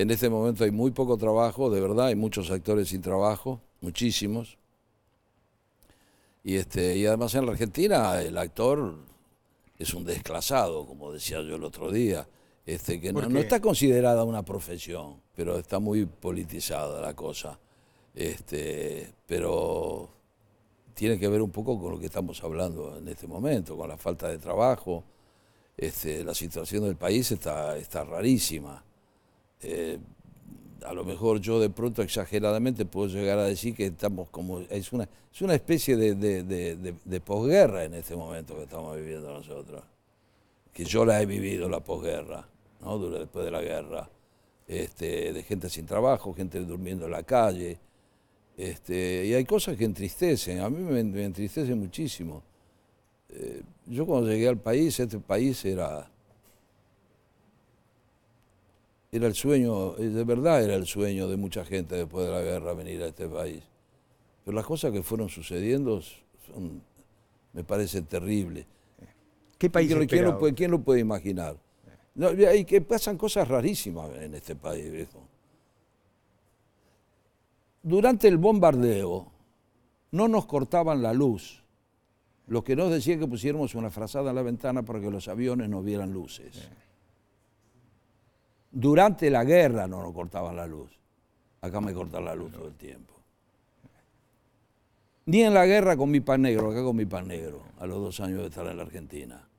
En este momento hay muy poco trabajo, de verdad, hay muchos actores sin trabajo, muchísimos. Y, este, y además en la Argentina el actor es un desclasado, como decía yo el otro día, este, que no, está considerada una profesión, pero está muy politizada la cosa. Este, pero tiene que ver un poco con lo que estamos hablando en este momento, con la falta de trabajo. Este, la situación del país está, está rarísima. Eh, a lo mejor yo de pronto exageradamente puedo llegar a decir que estamos como, es una, es una especie de, posguerra en este momento que estamos viviendo nosotros, que yo la he vivido la posguerra, ¿no? después de la guerra, este, de gente sin trabajo, gente durmiendo en la calle, este, y hay cosas que entristecen, a mí me, entristecen entristece muchísimo. Eh, yo cuando llegué al país, este país era era el sueño, eh, de verdad era el sueño de mucha gente después de la guerra venir a este país. Pero las cosas que fueron sucediendo son, me parece terribles. ¿Qué país ¿Quién, ¿quién, lo puede, imaginar? y que pasan cosas rarísimas en este país. Durante el bombardeo no nos cortaban la luz. lo que nos decían que pusiéramos una frazada en la ventana para que los aviones no vieran luces. Durante la guerra no nos cortaban la luz. Acá me cortan la luz todo el tiempo. Ni en la guerra con mi pan negro, acá con mi pan negro, a los dos años de estar en la Argentina.